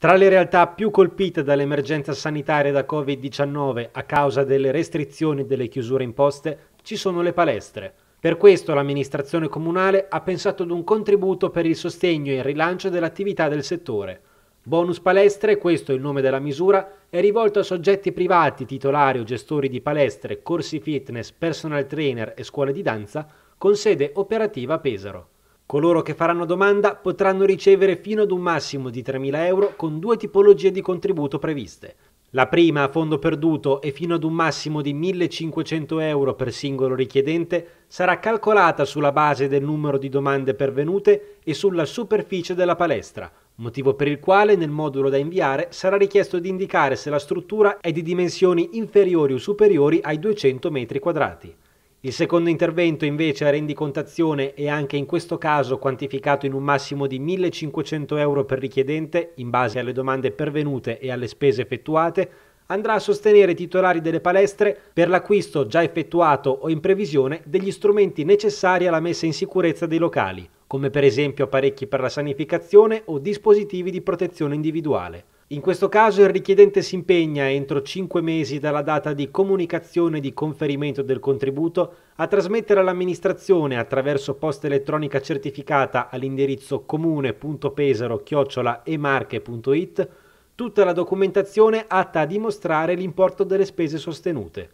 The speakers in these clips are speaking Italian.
Tra le realtà più colpite dall'emergenza sanitaria da Covid-19 a causa delle restrizioni e delle chiusure imposte ci sono le palestre. Per questo l'amministrazione comunale ha pensato ad un contributo per il sostegno e il rilancio dell'attività del settore. Bonus palestre, questo è il nome della misura, è rivolto a soggetti privati, titolari o gestori di palestre, corsi fitness, personal trainer e scuole di danza con sede operativa a Pesaro. Coloro che faranno domanda potranno ricevere fino ad un massimo di 3.000 euro con due tipologie di contributo previste. La prima a fondo perduto e fino ad un massimo di 1.500 euro per singolo richiedente sarà calcolata sulla base del numero di domande pervenute e sulla superficie della palestra, motivo per il quale nel modulo da inviare sarà richiesto di indicare se la struttura è di dimensioni inferiori o superiori ai 200 m quadrati. Il secondo intervento invece a rendicontazione e anche in questo caso quantificato in un massimo di 1.500 euro per richiedente in base alle domande pervenute e alle spese effettuate, andrà a sostenere i titolari delle palestre per l'acquisto già effettuato o in previsione degli strumenti necessari alla messa in sicurezza dei locali, come per esempio apparecchi per la sanificazione o dispositivi di protezione individuale. In questo caso il richiedente si impegna entro 5 mesi dalla data di comunicazione di conferimento del contributo a trasmettere all'amministrazione attraverso posta elettronica certificata all'indirizzo comune.pesaro-emarche.it tutta la documentazione atta a dimostrare l'importo delle spese sostenute.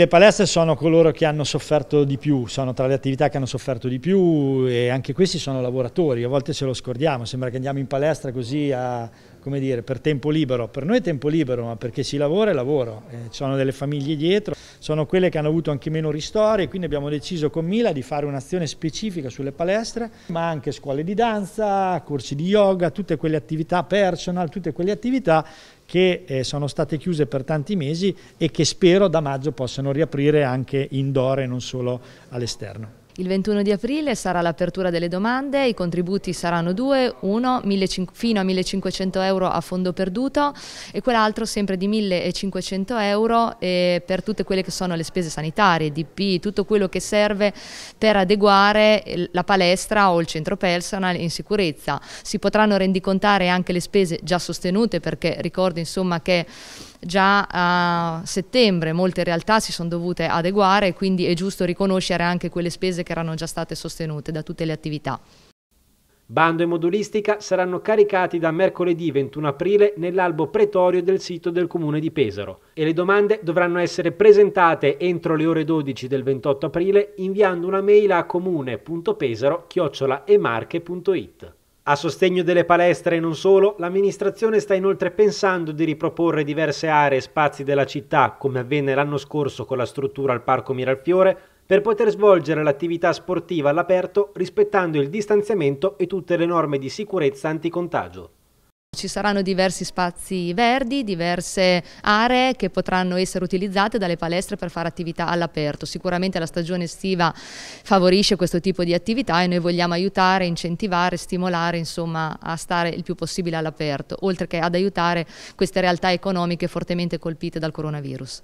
Le palestre sono coloro che hanno sofferto di più, sono tra le attività che hanno sofferto di più e anche questi sono lavoratori, a volte ce lo scordiamo, sembra che andiamo in palestra così a come dire, per tempo libero. Per noi è tempo libero, ma perché si lavora è lavoro. Eh, ci sono delle famiglie dietro, sono quelle che hanno avuto anche meno ristori, quindi abbiamo deciso con Mila di fare un'azione specifica sulle palestre, ma anche scuole di danza, corsi di yoga, tutte quelle attività personal, tutte quelle attività che eh, sono state chiuse per tanti mesi e che spero da maggio possano riaprire anche indoor e non solo all'esterno. Il 21 di aprile sarà l'apertura delle domande, i contributi saranno due, uno fino a 1.500 euro a fondo perduto e quell'altro sempre di 1.500 euro eh, per tutte quelle che sono le spese sanitarie, DP, tutto quello che serve per adeguare eh, la palestra o il centro personal in sicurezza. Si potranno rendicontare anche le spese già sostenute perché ricordo insomma che già a settembre molte realtà si sono dovute adeguare e quindi è giusto riconoscere anche quelle spese che erano già state sostenute da tutte le attività. Bando e modulistica saranno caricati da mercoledì 21 aprile nell'albo pretorio del sito del Comune di Pesaro e le domande dovranno essere presentate entro le ore 12 del 28 aprile inviando una mail a comune.pesaro-emarche.it. A sostegno delle palestre e non solo, l'amministrazione sta inoltre pensando di riproporre diverse aree e spazi della città, come avvenne l'anno scorso con la struttura al Parco Miralfiore, per poter svolgere l'attività sportiva all'aperto rispettando il distanziamento e tutte le norme di sicurezza anticontagio. Ci saranno diversi spazi verdi, diverse aree che potranno essere utilizzate dalle palestre per fare attività all'aperto. Sicuramente la stagione estiva favorisce questo tipo di attività e noi vogliamo aiutare, incentivare, stimolare insomma, a stare il più possibile all'aperto, oltre che ad aiutare queste realtà economiche fortemente colpite dal coronavirus.